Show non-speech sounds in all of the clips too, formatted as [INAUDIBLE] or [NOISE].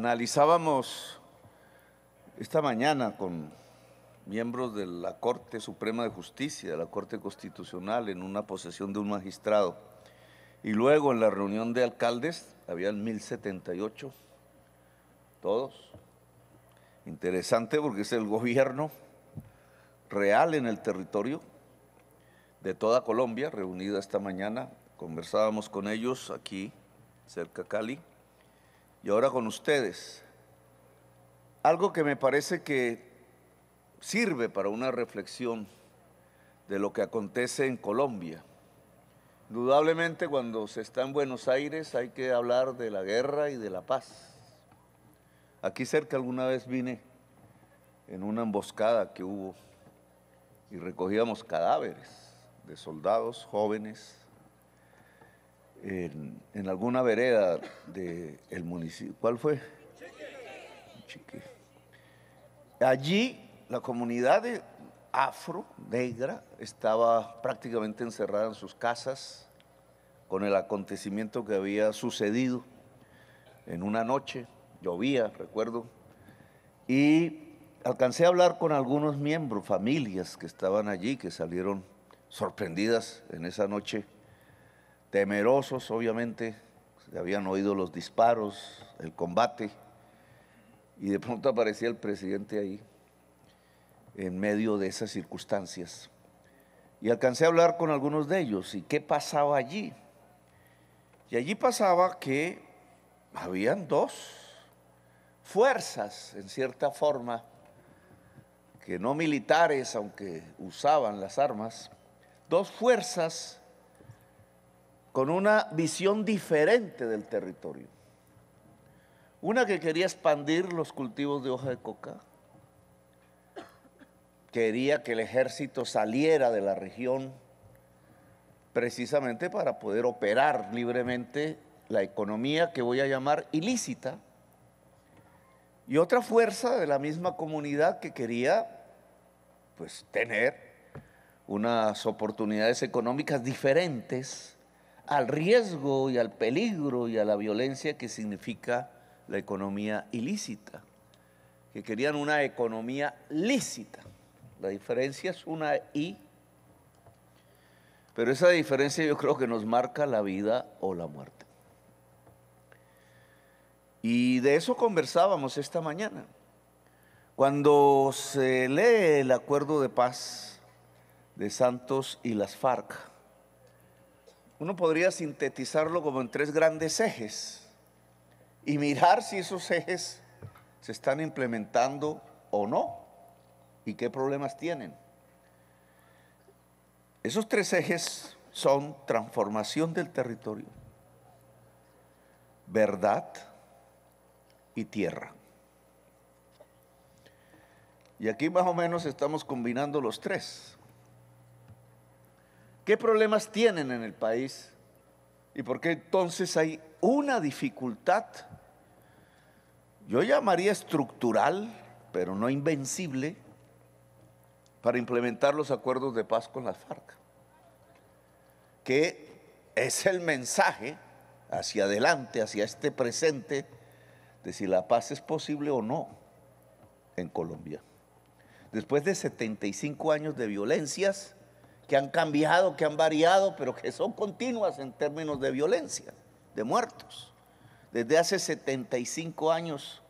Analizábamos esta mañana con miembros de la Corte Suprema de Justicia, de la Corte Constitucional, en una posesión de un magistrado. Y luego en la reunión de alcaldes, habían 1078, todos. Interesante porque es el gobierno real en el territorio de toda Colombia, reunida esta mañana. Conversábamos con ellos aquí, cerca de Cali y ahora con ustedes. Algo que me parece que sirve para una reflexión de lo que acontece en Colombia. Indudablemente cuando se está en Buenos Aires hay que hablar de la guerra y de la paz. Aquí cerca alguna vez vine en una emboscada que hubo y recogíamos cadáveres de soldados jóvenes en, alguna vereda del municipio. ¿Cuál fue? Allí la comunidad afro, negra, estaba prácticamente encerrada en sus casas con el acontecimiento que había sucedido en una noche, llovía, recuerdo, y alcancé a hablar con algunos miembros, familias que estaban allí, que salieron sorprendidas en esa noche temerosos, obviamente, habían oído los disparos, el combate, y de pronto aparecía el presidente ahí, en medio de esas circunstancias. Y alcancé a hablar con algunos de ellos, y qué pasaba allí. Y allí pasaba que habían dos fuerzas, en cierta forma, que no militares, aunque usaban las armas, dos fuerzas con una visión diferente del territorio. Una que quería expandir los cultivos de hoja de coca, quería que el ejército saliera de la región precisamente para poder operar libremente la economía que voy a llamar ilícita, y otra fuerza de la misma comunidad que quería pues tener unas oportunidades económicas diferentes al riesgo y al peligro y a la violencia que significa la economía ilícita, que querían una economía lícita. La diferencia es una I, pero esa diferencia yo creo que nos marca la vida o la muerte. Y de eso conversábamos esta mañana. Cuando se lee el acuerdo de paz de Santos y las FARC, uno podría sintetizarlo como en tres grandes ejes y mirar si esos ejes se están implementando o no y qué problemas tienen. Esos tres ejes son transformación del territorio, verdad y tierra. Y aquí más o menos estamos combinando los tres qué problemas tienen en el país y por qué entonces hay una dificultad, yo llamaría estructural, pero no invencible, para implementar los acuerdos de paz con las FARC, que es el mensaje hacia adelante, hacia este presente, de si la paz es posible o no en Colombia. Después de 75 años de violencias, que han cambiado, que han variado, pero que son continuas en términos de violencia, de muertos. Desde hace 75 años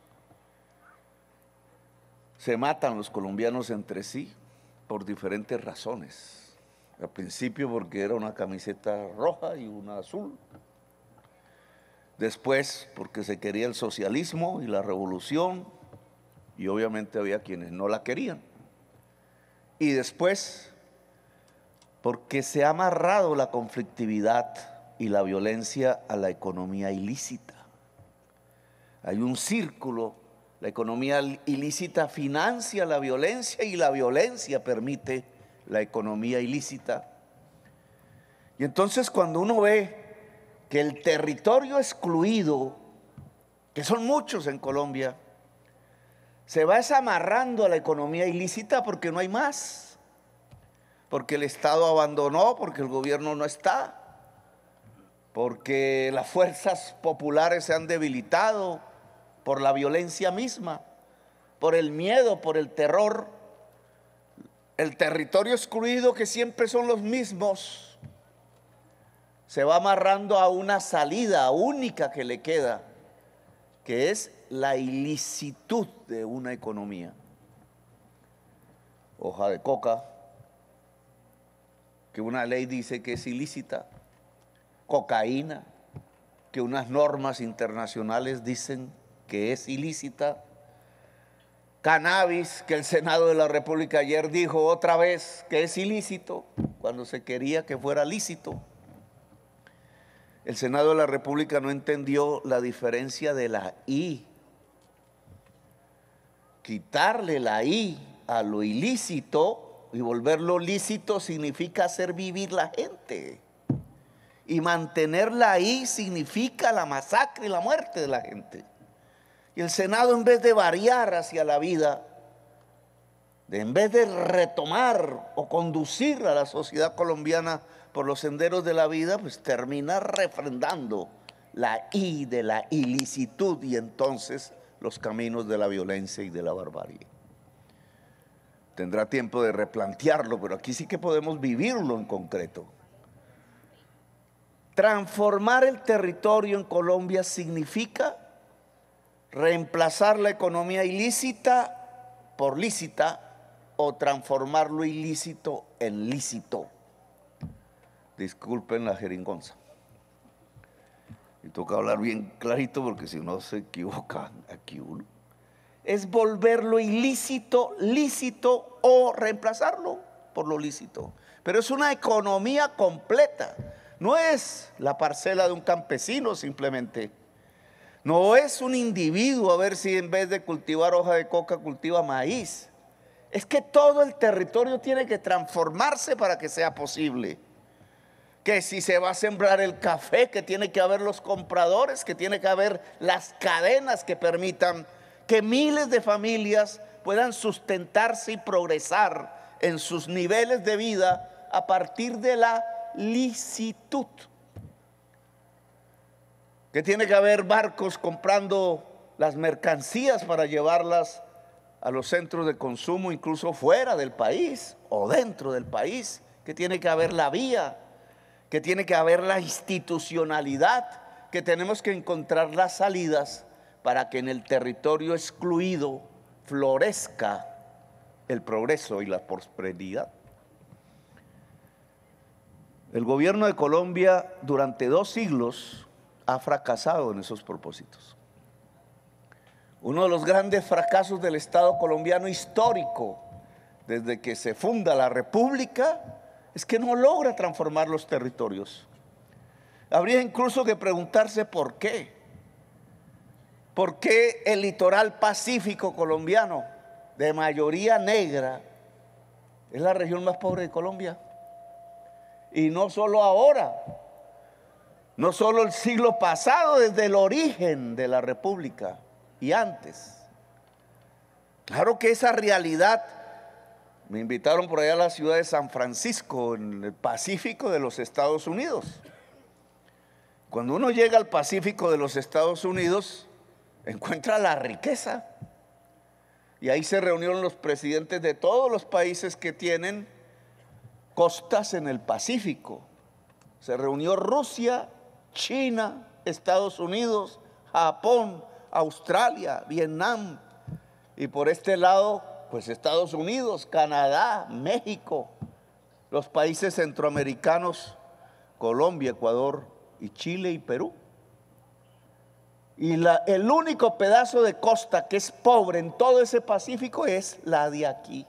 se matan los colombianos entre sí por diferentes razones. Al principio porque era una camiseta roja y una azul. Después porque se quería el socialismo y la revolución y obviamente había quienes no la querían. Y después porque se ha amarrado la conflictividad y la violencia a la economía ilícita. Hay un círculo, la economía ilícita financia la violencia y la violencia permite la economía ilícita. Y entonces cuando uno ve que el territorio excluido, que son muchos en Colombia, se va desamarrando a la economía ilícita porque no hay más porque el Estado abandonó, porque el gobierno no está, porque las fuerzas populares se han debilitado por la violencia misma, por el miedo, por el terror, el territorio excluido que siempre son los mismos, se va amarrando a una salida única que le queda, que es la ilicitud de una economía. Hoja de coca, que una ley dice que es ilícita, cocaína, que unas normas internacionales dicen que es ilícita, cannabis, que el Senado de la República ayer dijo otra vez que es ilícito, cuando se quería que fuera lícito. El Senado de la República no entendió la diferencia de la I. Quitarle la I a lo ilícito y volverlo lícito significa hacer vivir la gente. Y mantenerla ahí significa la masacre y la muerte de la gente. Y el Senado en vez de variar hacia la vida, en vez de retomar o conducir a la sociedad colombiana por los senderos de la vida, pues termina refrendando la I de la ilicitud y entonces los caminos de la violencia y de la barbarie tendrá tiempo de replantearlo, pero aquí sí que podemos vivirlo en concreto. Transformar el territorio en Colombia significa reemplazar la economía ilícita por lícita o transformar lo ilícito en lícito. Disculpen la jeringonza. Y toca hablar bien clarito porque si no se equivoca aquí uno es volverlo ilícito lícito o reemplazarlo por lo lícito. Pero es una economía completa. No es la parcela de un campesino simplemente. No es un individuo a ver si en vez de cultivar hoja de coca cultiva maíz. Es que todo el territorio tiene que transformarse para que sea posible. Que si se va a sembrar el café, que tiene que haber los compradores, que tiene que haber las cadenas que permitan que miles de familias puedan sustentarse y progresar en sus niveles de vida a partir de la licitud. Que tiene que haber barcos comprando las mercancías para llevarlas a los centros de consumo, incluso fuera del país o dentro del país, que tiene que haber la vía, que tiene que haber la institucionalidad, que tenemos que encontrar las salidas para que en el territorio excluido florezca el progreso y la prosperidad. El gobierno de Colombia durante dos siglos ha fracasado en esos propósitos. Uno de los grandes fracasos del Estado colombiano histórico desde que se funda la República es que no logra transformar los territorios. Habría incluso que preguntarse por qué. ¿Por qué el litoral pacífico colombiano, de mayoría negra, es la región más pobre de Colombia? Y no solo ahora, no solo el siglo pasado, desde el origen de la República y antes. Claro que esa realidad, me invitaron por allá a la ciudad de San Francisco, en el Pacífico de los Estados Unidos. Cuando uno llega al Pacífico de los Estados Unidos, encuentra la riqueza. Y ahí se reunieron los presidentes de todos los países que tienen costas en el Pacífico. Se reunió Rusia, China, Estados Unidos, Japón, Australia, Vietnam. Y por este lado, pues Estados Unidos, Canadá, México, los países centroamericanos, Colombia, Ecuador y Chile y Perú. Y el único pedazo de costa que es pobre en todo ese Pacífico es la de aquí.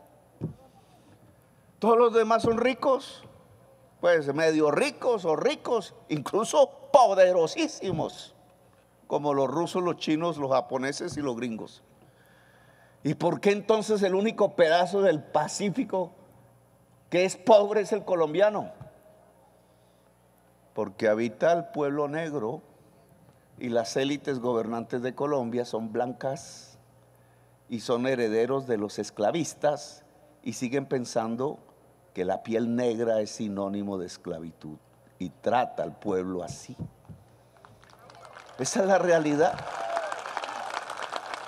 Todos los demás son ricos, pues medio ricos o ricos, incluso poderosísimos, como los rusos, los chinos, los japoneses y los gringos. ¿Y por qué entonces el único pedazo del Pacífico que es pobre es el colombiano? Porque habita el pueblo negro y las élites gobernantes de Colombia son blancas y son herederos de los esclavistas y siguen pensando que la piel negra es sinónimo de esclavitud y trata al pueblo así. Esa es la realidad.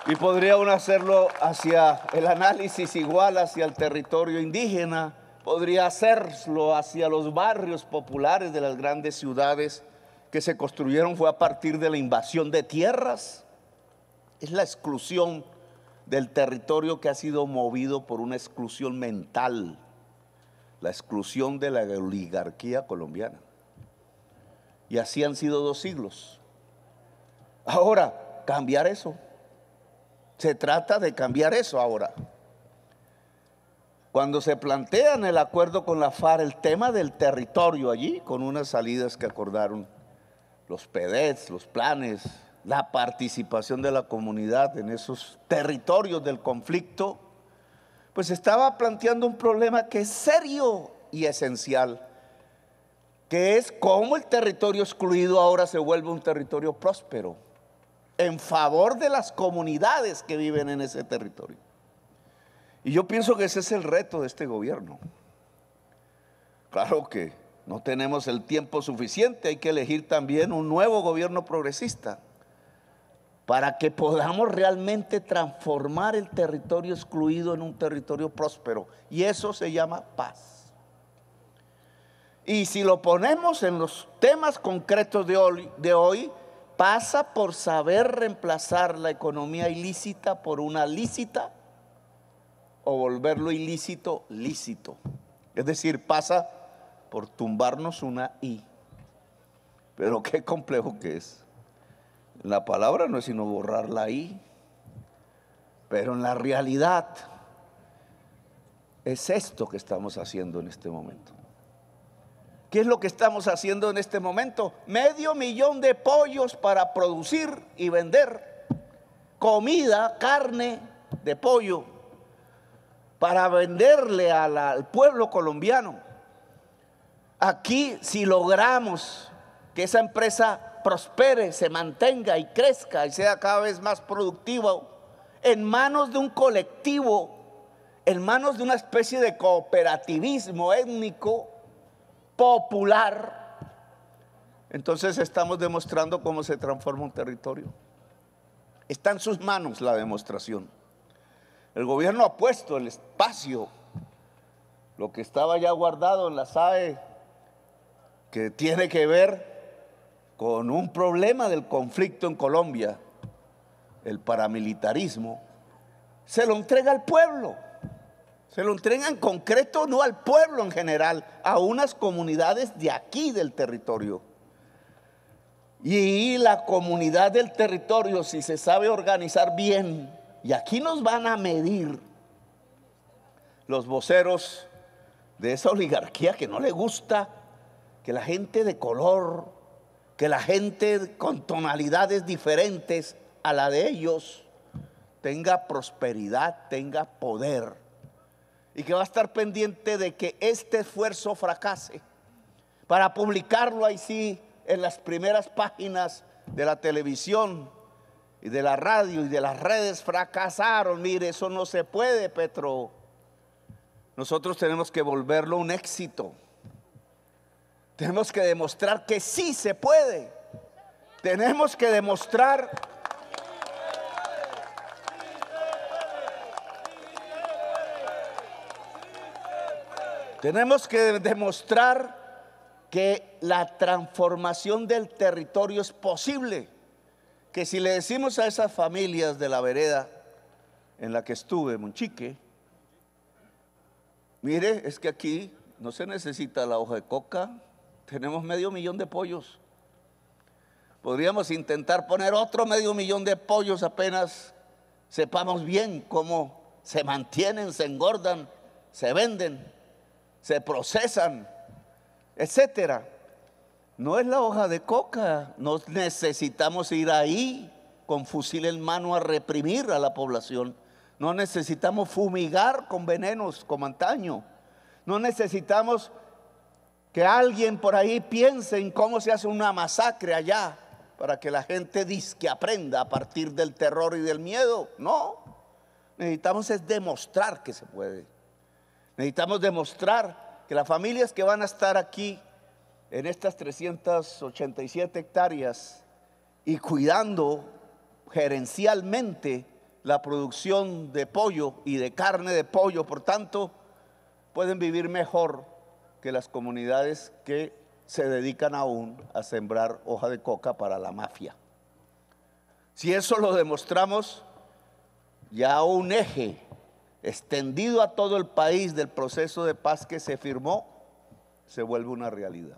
Y podría uno hacerlo hacia el análisis igual hacia el territorio indígena, podría hacerlo hacia los barrios populares de las grandes ciudades que se construyeron fue a partir de la invasión de tierras. Es la exclusión del territorio que ha sido movido por una exclusión mental, la exclusión de la oligarquía colombiana. Y así han sido dos siglos. Ahora, cambiar eso. Se trata de cambiar eso ahora. Cuando se en el acuerdo con la FARC, el tema del territorio allí, con unas salidas que acordaron los PEDETs, los planes, la participación de la comunidad en esos territorios del conflicto, pues estaba planteando un problema que es serio y esencial, que es cómo el territorio excluido ahora se vuelve un territorio próspero en favor de las comunidades que viven en ese territorio. Y yo pienso que ese es el reto de este gobierno. Claro que no tenemos el tiempo suficiente, hay que elegir también un nuevo gobierno progresista para que podamos realmente transformar el territorio excluido en un territorio próspero. Y eso se llama paz. Y si lo ponemos en los temas concretos de hoy, pasa por saber reemplazar la economía ilícita por una lícita o volverlo ilícito lícito. Es decir, pasa por tumbarnos una I. Pero qué complejo que es. La palabra no es sino borrar la I, pero en la realidad es esto que estamos haciendo en este momento. ¿Qué es lo que estamos haciendo en este momento? Medio millón de pollos para producir y vender. Comida, carne de pollo para venderle al, al pueblo colombiano. Aquí si logramos que esa empresa prospere, se mantenga y crezca y sea cada vez más productiva, en manos de un colectivo, en manos de una especie de cooperativismo étnico, popular, entonces estamos demostrando cómo se transforma un territorio. Está en sus manos la demostración. El gobierno ha puesto el espacio, lo que estaba ya guardado en la SAE que tiene que ver con un problema del conflicto en Colombia, el paramilitarismo, se lo entrega al pueblo. Se lo entrega en concreto, no al pueblo en general, a unas comunidades de aquí del territorio. Y la comunidad del territorio, si se sabe organizar bien, y aquí nos van a medir los voceros de esa oligarquía que no le gusta que la gente de color, que la gente con tonalidades diferentes a la de ellos tenga prosperidad, tenga poder y que va a estar pendiente de que este esfuerzo fracase para publicarlo ahí sí en las primeras páginas de la televisión y de la radio y de las redes fracasaron. Mire, eso no se puede, Petro. Nosotros tenemos que volverlo un éxito. Tenemos que demostrar que sí se puede. Tenemos que demostrar Tenemos que demostrar que la transformación del territorio es posible. Que si le decimos a esas familias de la vereda en la que estuve, Monchique, mire, es que aquí no se necesita la hoja de coca, tenemos medio millón de pollos. Podríamos intentar poner otro medio millón de pollos apenas sepamos bien cómo se mantienen, se engordan, se venden, se procesan, etc. No es la hoja de coca, No necesitamos ir ahí con fusil en mano a reprimir a la población. No necesitamos fumigar con venenos como antaño. No necesitamos que alguien por ahí piense en cómo se hace una masacre allá para que la gente disque aprenda a partir del terror y del miedo. No, necesitamos es demostrar que se puede. Necesitamos demostrar que las familias que van a estar aquí en estas 387 hectáreas y cuidando gerencialmente la producción de pollo y de carne de pollo, por tanto, pueden vivir mejor que las comunidades que se dedican aún a sembrar hoja de coca para la mafia. Si eso lo demostramos, ya un eje extendido a todo el país del proceso de paz que se firmó, se vuelve una realidad.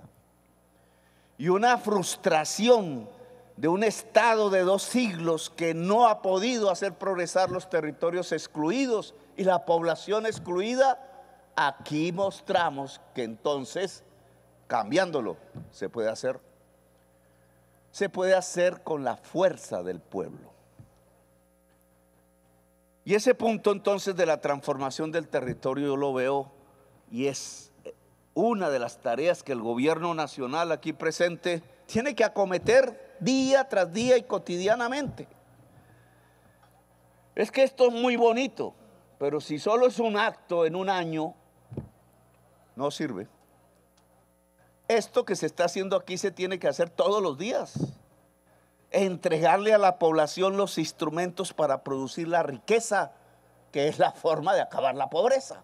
Y una frustración de un Estado de dos siglos que no ha podido hacer progresar los territorios excluidos y la población excluida Aquí mostramos que entonces, cambiándolo, se puede hacer. Se puede hacer con la fuerza del pueblo. Y ese punto entonces de la transformación del territorio yo lo veo y es una de las tareas que el gobierno nacional aquí presente tiene que acometer día tras día y cotidianamente. Es que esto es muy bonito, pero si solo es un acto en un año, no sirve. Esto que se está haciendo aquí se tiene que hacer todos los días. Entregarle a la población los instrumentos para producir la riqueza, que es la forma de acabar la pobreza.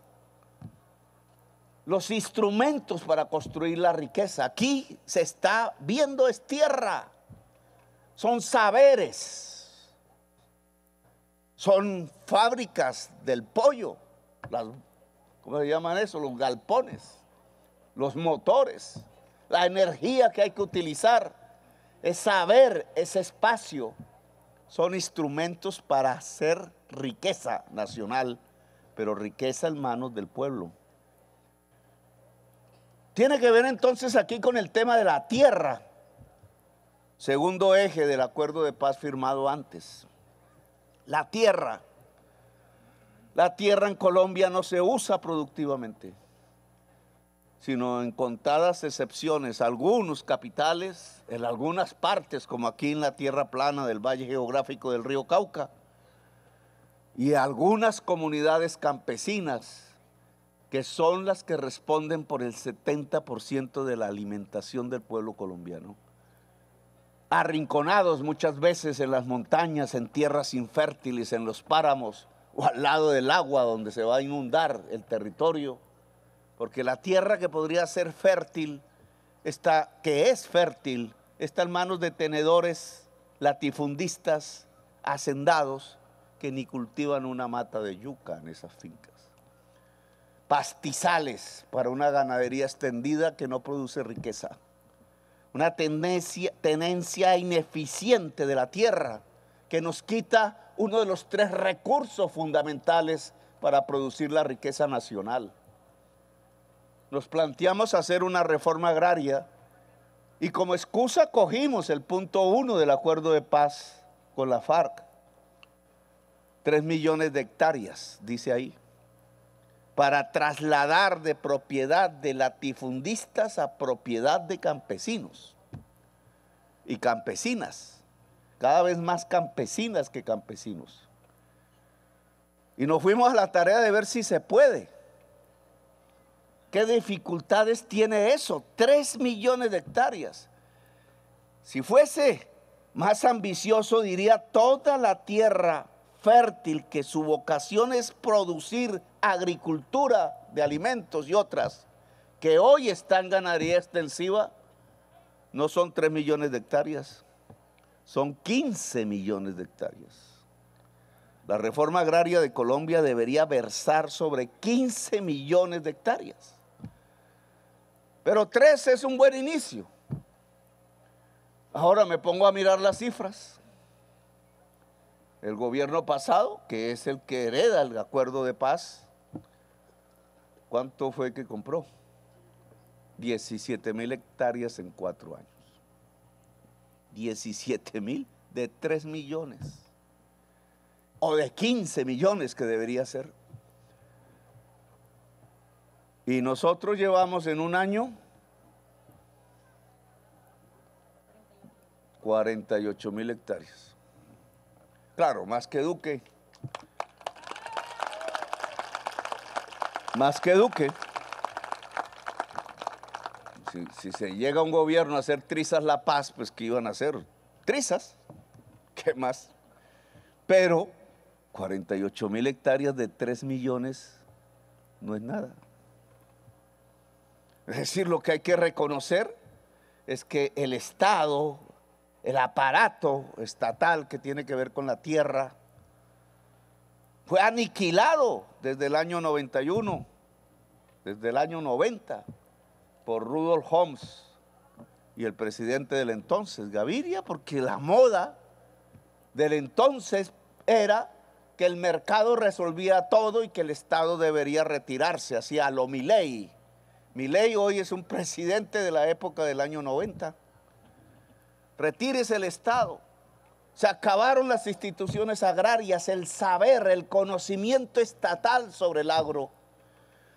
Los instrumentos para construir la riqueza. Aquí se está viendo es tierra. Son saberes. Son fábricas del pollo, las ¿cómo se llaman eso? Los galpones, los motores, la energía que hay que utilizar, es saber, ese espacio, son instrumentos para hacer riqueza nacional, pero riqueza en manos del pueblo. Tiene que ver entonces aquí con el tema de la tierra, segundo eje del acuerdo de paz firmado antes. La tierra. La tierra en Colombia no se usa productivamente, sino en contadas excepciones, algunos capitales, en algunas partes, como aquí en la tierra plana del Valle Geográfico del Río Cauca, y algunas comunidades campesinas que son las que responden por el 70% de la alimentación del pueblo colombiano. Arrinconados muchas veces en las montañas, en tierras infértiles, en los páramos, o al lado del agua donde se va a inundar el territorio, porque la tierra que podría ser fértil, está, que es fértil, está en manos de tenedores, latifundistas, hacendados, que ni cultivan una mata de yuca en esas fincas. Pastizales para una ganadería extendida que no produce riqueza. Una tenencia ineficiente de la tierra que nos quita uno de los tres recursos fundamentales para producir la riqueza nacional. Nos planteamos hacer una reforma agraria y como excusa cogimos el punto uno del acuerdo de paz con la FARC. Tres millones de hectáreas, dice ahí, para trasladar de propiedad de latifundistas a propiedad de campesinos y campesinas cada vez más campesinas que campesinos. Y nos fuimos a la tarea de ver si se puede. ¿Qué dificultades tiene eso? Tres millones de hectáreas. Si fuese más ambicioso, diría toda la tierra fértil que su vocación es producir agricultura de alimentos y otras, que hoy están en ganadería extensiva, no son tres millones de hectáreas son 15 millones de hectáreas. La reforma agraria de Colombia debería versar sobre 15 millones de hectáreas. Pero tres es un buen inicio. Ahora me pongo a mirar las cifras. El gobierno pasado, que es el que hereda el acuerdo de paz, ¿cuánto fue que compró? 17 mil hectáreas en cuatro años. 17 mil de 3 millones o de 15 millones que debería ser. Y nosotros llevamos en un año 48 mil hectáreas. Claro, más que Duque. Más que Duque. Si, se llega un gobierno a hacer trizas la paz, pues que iban a hacer trizas, ¿qué más? Pero 48 mil hectáreas de 3 millones no es nada. Es decir, lo que hay que reconocer es que el Estado, el aparato estatal que tiene que ver con la tierra, fue aniquilado desde el año 91, desde el año 90 por Rudolf Holmes y el presidente del entonces, Gaviria, porque la moda del entonces era que el mercado resolvía todo y que el Estado debería retirarse así a lo Milley. Milley hoy es un presidente de la época del año 90. Retírese el Estado. Se acabaron las instituciones agrarias, el saber, el conocimiento estatal sobre el agro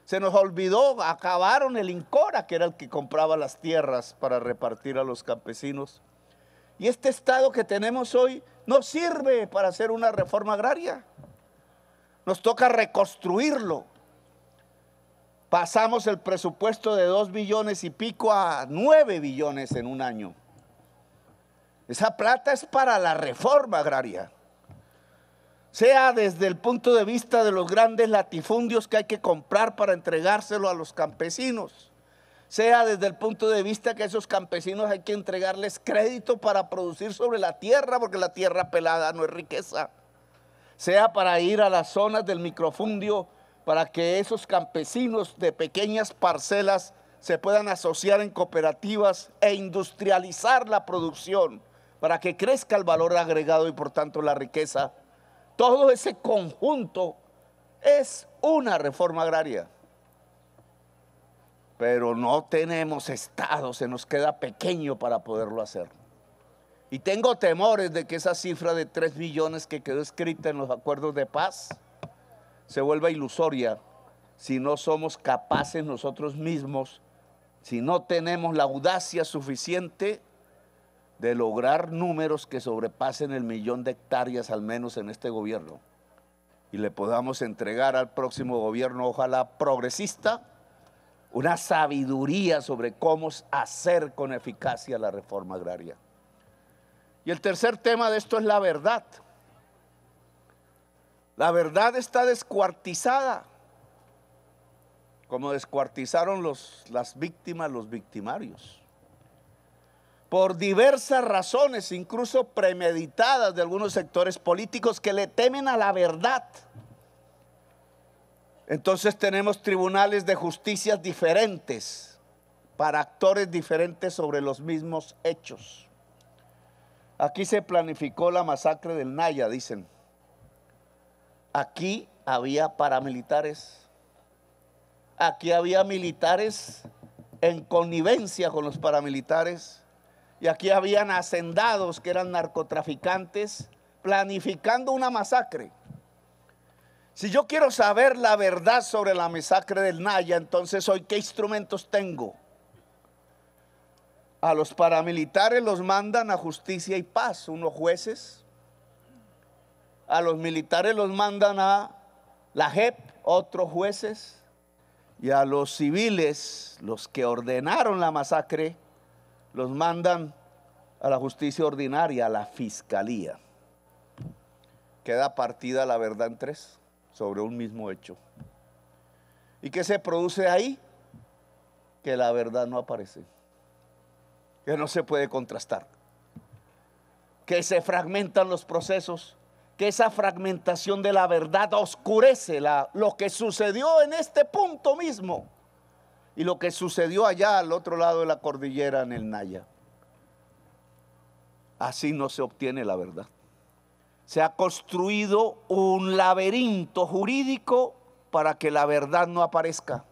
se nos olvidó, acabaron el Incora, que era el que compraba las tierras para repartir a los campesinos. Y este Estado que tenemos hoy no sirve para hacer una reforma agraria. Nos toca reconstruirlo. Pasamos el presupuesto de 2 billones y pico a 9 billones en un año. Esa plata es para la reforma agraria sea desde el punto de vista de los grandes latifundios que hay que comprar para entregárselo a los campesinos, sea desde el punto de vista que a esos campesinos hay que entregarles crédito para producir sobre la tierra, porque la tierra pelada no es riqueza, sea para ir a las zonas del microfundio, para que esos campesinos de pequeñas parcelas se puedan asociar en cooperativas e industrializar la producción para que crezca el valor agregado y por tanto la riqueza todo ese conjunto es una reforma agraria. Pero no tenemos Estado, se nos queda pequeño para poderlo hacer. Y tengo temores de que esa cifra de 3 millones que quedó escrita en los acuerdos de paz se vuelva ilusoria si no somos capaces nosotros mismos, si no tenemos la audacia suficiente de lograr números que sobrepasen el millón de hectáreas al menos en este gobierno y le podamos entregar al próximo gobierno, ojalá progresista, una sabiduría sobre cómo hacer con eficacia la reforma agraria. Y el tercer tema de esto es la verdad. La verdad está descuartizada, como descuartizaron los, las víctimas, los victimarios por diversas razones, incluso premeditadas de algunos sectores políticos que le temen a la verdad. Entonces tenemos tribunales de justicia diferentes para actores diferentes sobre los mismos hechos. Aquí se planificó la masacre del Naya, dicen. Aquí había paramilitares. Aquí había militares en connivencia con los paramilitares y aquí habían hacendados que eran narcotraficantes planificando una masacre. Si yo quiero saber la verdad sobre la masacre del Naya, entonces hoy qué instrumentos tengo. A los paramilitares los mandan a justicia y paz, unos jueces. A los militares los mandan a la JEP, otros jueces. Y a los civiles, los que ordenaron la masacre, los mandan a la justicia ordinaria, a la fiscalía. Queda partida la verdad en tres sobre un mismo hecho. ¿Y qué se produce ahí? Que la verdad no aparece, que no se puede contrastar, que se fragmentan los procesos, que esa fragmentación de la verdad oscurece lo que sucedió en este punto mismo y lo que sucedió allá al otro lado de la cordillera en el Naya. Así no se obtiene la verdad. Se ha construido un laberinto jurídico para que la verdad no aparezca.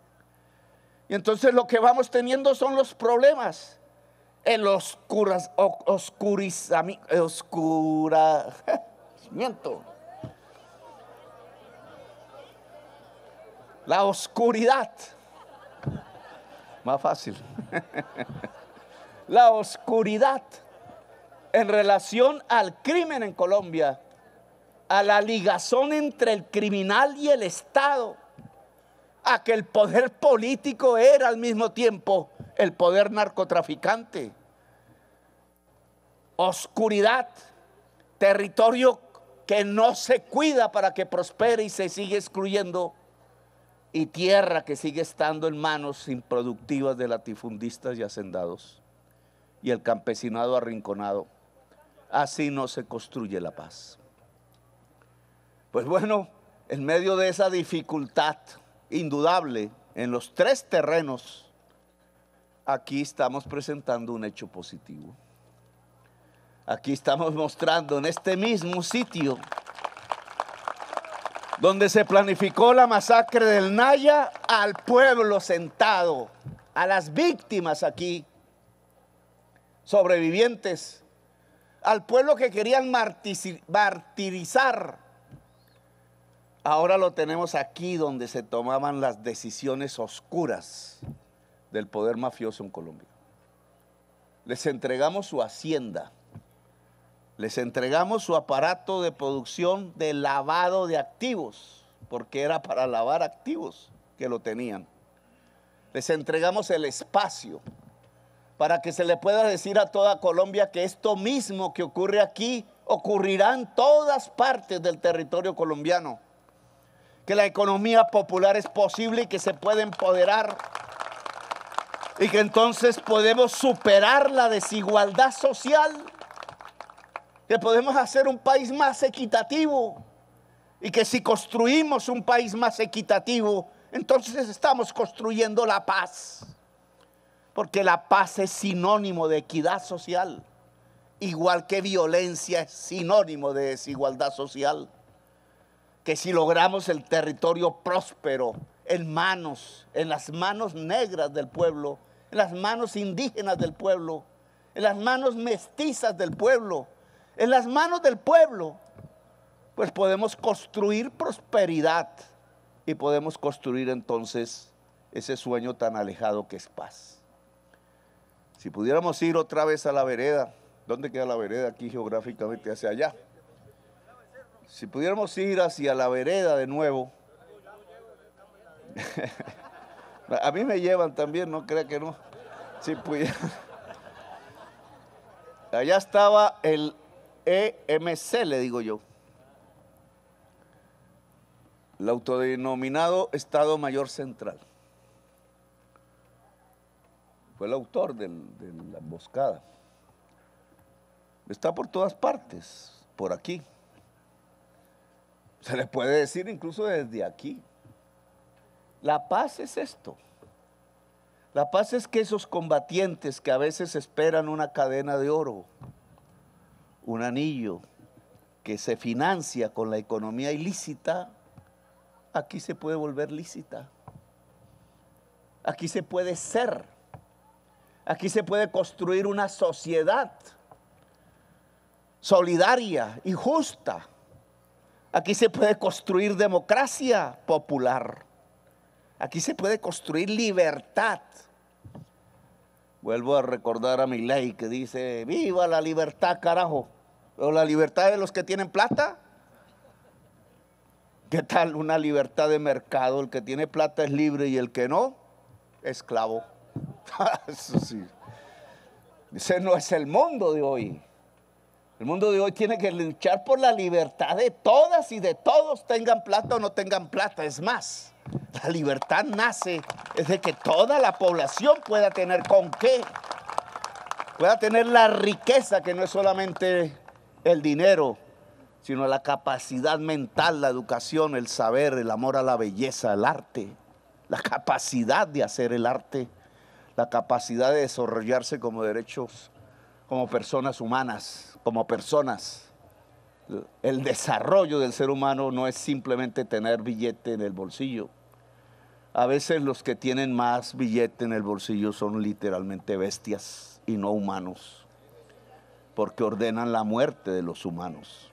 Y entonces lo que vamos teniendo son los problemas. El oscuras, [LAUGHS] miento, La oscuridad. Más fácil. [LAUGHS] La oscuridad en relación al crimen en Colombia, a la ligazón entre el criminal y el Estado, a que el poder político era al mismo tiempo el poder narcotraficante. Oscuridad, territorio que no se cuida para que prospere y se sigue excluyendo y tierra que sigue estando en manos improductivas de latifundistas y hacendados y el campesinado arrinconado. Así no se construye la paz. Pues bueno, en medio de esa dificultad indudable en los tres terrenos, aquí estamos presentando un hecho positivo. Aquí estamos mostrando en este mismo sitio donde se planificó la masacre del Naya al pueblo sentado, a las víctimas aquí, sobrevivientes, al pueblo que querían martirizar. Ahora lo tenemos aquí donde se tomaban las decisiones oscuras del poder mafioso en Colombia. Les entregamos su hacienda les entregamos su aparato de producción de lavado de activos, porque era para lavar activos que lo tenían. Les entregamos el espacio para que se le pueda decir a toda Colombia que esto mismo que ocurre aquí ocurrirá en todas partes del territorio colombiano. Que la economía popular es posible y que se puede empoderar. Y que entonces podemos superar la desigualdad social que podemos hacer un país más equitativo y que si construimos un país más equitativo, entonces estamos construyendo la paz. Porque la paz es sinónimo de equidad social, igual que violencia es sinónimo de desigualdad social. Que si logramos el territorio próspero en manos, en las manos negras del pueblo, en las manos indígenas del pueblo, en las manos mestizas del pueblo, en las manos del pueblo, pues podemos construir prosperidad y podemos construir entonces ese sueño tan alejado que es paz. Si pudiéramos ir otra vez a la vereda, ¿dónde queda la vereda aquí geográficamente? Hacia allá. Si pudiéramos ir hacia la vereda de nuevo, [LAUGHS] a mí me llevan también, no crea que no. Si [LAUGHS] Allá estaba el EMC, le digo yo. El autodenominado Estado Mayor Central. Fue el autor de la emboscada. Está por todas partes, por aquí. Se le puede decir incluso desde aquí. La paz es esto. La paz es que esos combatientes que a veces esperan una cadena de oro, un anillo que se financia con la economía ilícita, aquí se puede volver lícita. Aquí se puede ser. Aquí se puede construir una sociedad solidaria y justa. Aquí se puede construir democracia popular. Aquí se puede construir libertad. Vuelvo a recordar a mi ley que dice, viva la libertad, carajo. O la libertad de los que tienen plata. ¿Qué tal una libertad de mercado? El que tiene plata es libre y el que no, esclavo. [LAUGHS] Eso sí. Ese no es el mundo de hoy. El mundo de hoy tiene que luchar por la libertad de todas y de todos, tengan plata o no tengan plata. Es más, la libertad nace desde que toda la población pueda tener con qué, pueda tener la riqueza que no es solamente el dinero, sino la capacidad mental, la educación, el saber, el amor a la belleza, el arte, la capacidad de hacer el arte, la capacidad de desarrollarse como derechos, como personas humanas, como personas el desarrollo del ser humano no es simplemente tener billete en el bolsillo. A veces los que tienen más billete en el bolsillo son literalmente bestias y no humanos, porque ordenan la muerte de los humanos,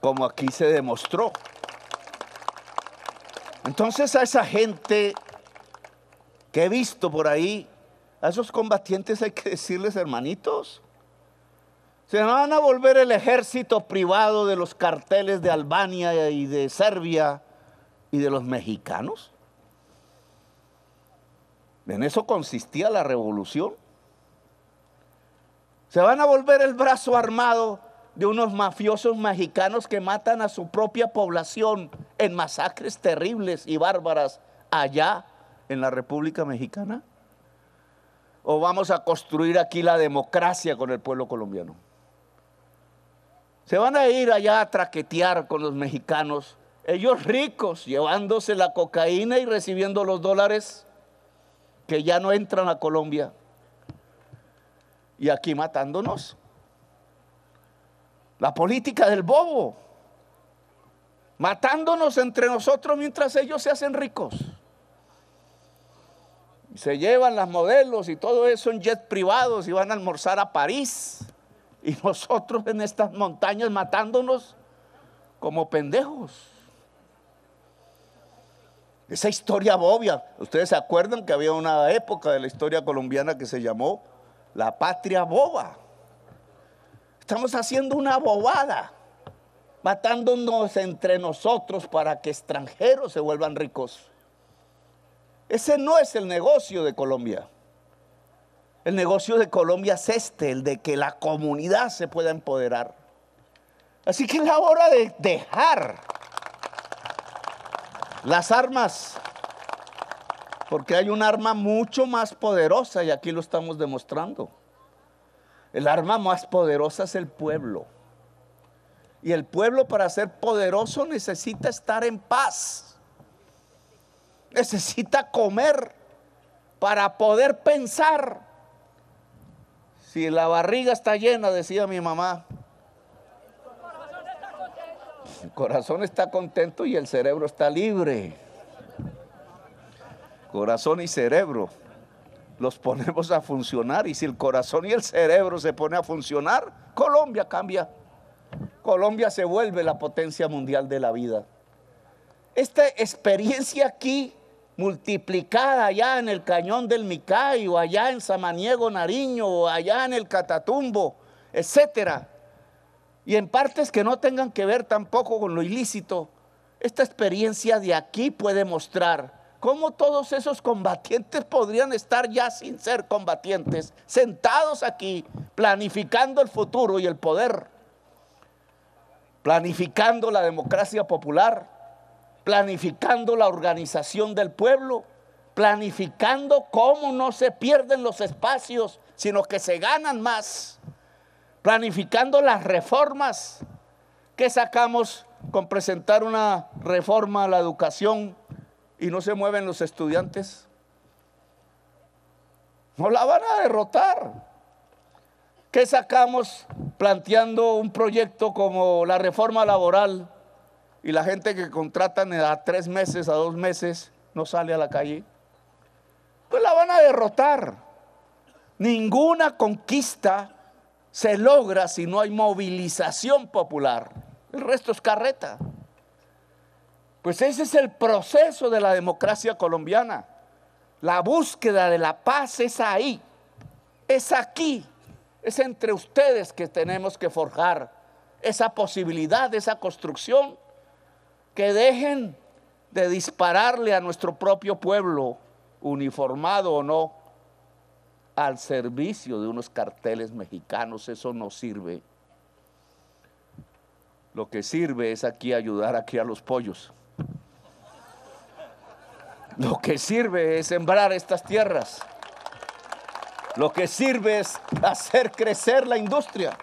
como aquí se demostró. Entonces a esa gente que he visto por ahí, a esos combatientes hay que decirles, hermanitos, se van a volver el ejército privado de los carteles de Albania y de Serbia y de los mexicanos. En eso consistía la revolución. Se van a volver el brazo armado de unos mafiosos mexicanos que matan a su propia población en masacres terribles y bárbaras allá en la República Mexicana? ¿O vamos a construir aquí la democracia con el pueblo colombiano? Se van a ir allá a traquetear con los mexicanos. Ellos ricos, llevándose la cocaína y recibiendo los dólares que ya no entran a Colombia. Y aquí matándonos. La política del bobo. Matándonos entre nosotros mientras ellos se hacen ricos. Se llevan las modelos y todo eso en jet privados y van a almorzar a París. Y [LAUGHS] nosotros en estas montañas matándonos como pendejos. Esa historia bobia. Ustedes se acuerdan que había una época de la historia colombiana que se llamó la patria boba. Estamos haciendo una bobada, matándonos entre nosotros para que extranjeros se vuelvan ricos. Ese no es el negocio de Colombia. El negocio de Colombia es este, el de que la comunidad se pueda empoderar. Así que es la hora de dejar las armas, porque hay un arma mucho más poderosa y aquí lo estamos demostrando. El arma más poderosa es el pueblo. Y el pueblo para ser poderoso necesita estar en paz. Necesita comer para poder pensar. Si la barriga está llena, decía mi mamá, el corazón está contento y el cerebro está libre. Corazón y cerebro los ponemos a funcionar y si el corazón y el cerebro se pone a funcionar, Colombia cambia. Colombia se vuelve la potencia mundial de la vida. Esta experiencia aquí multiplicada allá en el cañón del Micay, o allá en Samaniego Nariño, o allá en el Catatumbo, etcétera. Y en partes que no tengan que ver tampoco con lo ilícito. Esta experiencia de aquí puede mostrar cómo todos esos combatientes [LAUGHS] podrían estar ya sin ser combatientes, sentados aquí, planificando el futuro y el poder, planificando la democracia popular planificando la organización del pueblo, planificando cómo no se pierden los espacios, sino que se ganan más, planificando las reformas que sacamos con presentar una reforma a la educación y no se mueven los estudiantes. No la van a derrotar. ¿Qué sacamos planteando un proyecto como la reforma laboral y la gente que contratan a tres meses, a dos meses, no sale a la calle. Pues la van a derrotar. Ninguna conquista se logra si no hay movilización popular. El resto es carreta. Pues ese es el proceso de la democracia colombiana. La búsqueda de la paz es ahí, es aquí, es entre ustedes que tenemos que forjar esa posibilidad, esa construcción que dejen de dispararle a nuestro propio pueblo, uniformado o no, al servicio de unos carteles mexicanos. Eso no sirve. Lo que sirve es aquí ayudar aquí a los pollos. Lo que sirve es sembrar estas tierras. Lo que sirve es hacer crecer la industria.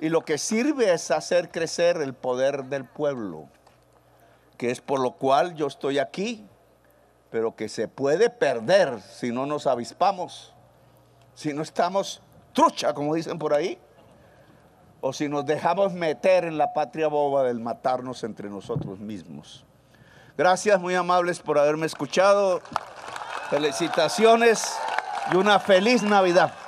Y lo que sirve es hacer crecer el poder del pueblo que es por lo cual yo estoy aquí, pero que se puede perder si no nos avispamos, si no estamos trucha, como dicen por ahí, o si nos dejamos meter en la patria boba del matarnos entre nosotros mismos. Gracias, muy amables, por haberme escuchado. Felicitaciones y una feliz Navidad.